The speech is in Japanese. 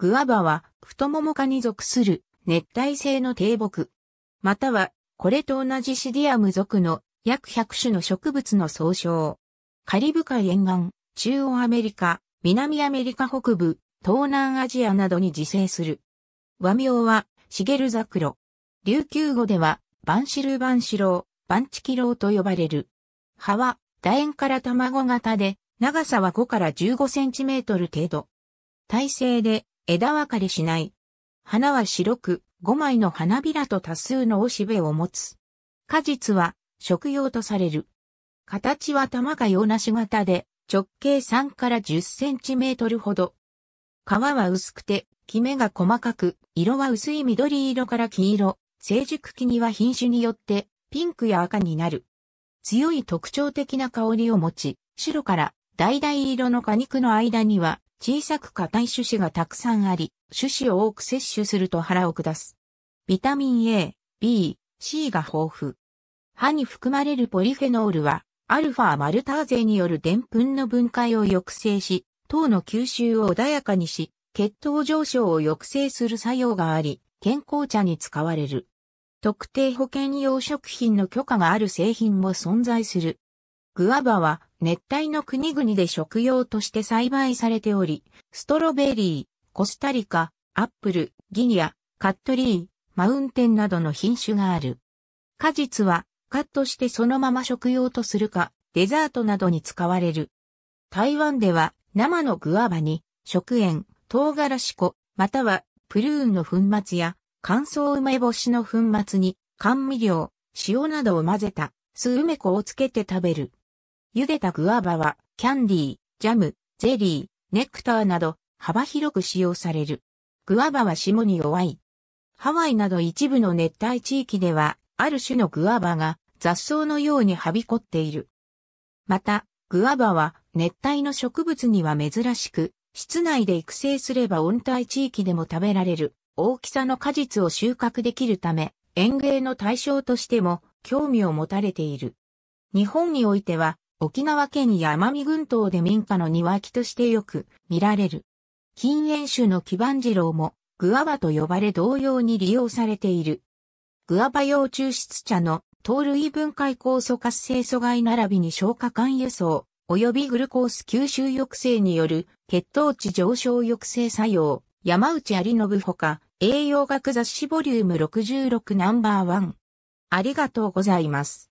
グアバは太もも科に属する熱帯性の低木。または、これと同じシディアム属の約100種の植物の総称。カリブ海沿岸、中央アメリカ、南アメリカ北部、東南アジアなどに自生する。和名は、シゲルザクロ。琉球語では、バンシルバンシロウ、バンチキロウと呼ばれる。葉は、楕円から卵型で、長さは5から15センチメートル程度。体勢で枝分かれしない。花は白く、5枚の花びらと多数のおしべを持つ。果実は食用とされる。形は玉がうな仕型で直径3から10センチメートルほど。皮は薄くて、キメが細かく、色は薄い緑色から黄色、成熟期には品種によってピンクや赤になる。強い特徴的な香りを持ち、白から橙色の果肉の間には小さく硬い種子がたくさんあり、種子を多く摂取すると腹を下す。ビタミン A、B、C が豊富。歯に含まれるポリフェノールは、アルファマルターゼによる澱粉の分解を抑制し、糖の吸収を穏やかにし、血糖上昇を抑制する作用があり、健康茶に使われる。特定保険用食品の許可がある製品も存在する。グアバは熱帯の国々で食用として栽培されており、ストロベリー、コスタリカ、アップル、ギニア、カットリー、マウンテンなどの品種がある。果実はカットしてそのまま食用とするか、デザートなどに使われる。台湾では生のグアバに食塩、唐辛子粉、またはプルーンの粉末や乾燥梅干しの粉末に甘味料、塩などを混ぜた酢梅粉をつけて食べる。茹でたグアバは、キャンディー、ジャム、ゼリー、ネクターなど、幅広く使用される。グアバは霜に弱い。ハワイなど一部の熱帯地域では、ある種のグアバが雑草のようにはびこっている。また、グアバは熱帯の植物には珍しく、室内で育成すれば温帯地域でも食べられる大きさの果実を収穫できるため、園芸の対象としても興味を持たれている。日本においては沖縄県や奄美群島で民家の庭木としてよく見られる。禁煙種の基盤次郎もグアバと呼ばれ同様に利用されている。グアバ用抽出茶の糖類分解酵素活性阻害並びに消化管輸送及びグルコース吸収抑制による血糖値上昇抑制作用、山内有信ほか、栄養学雑誌ボリューム66ナンバーワン。ありがとうございます。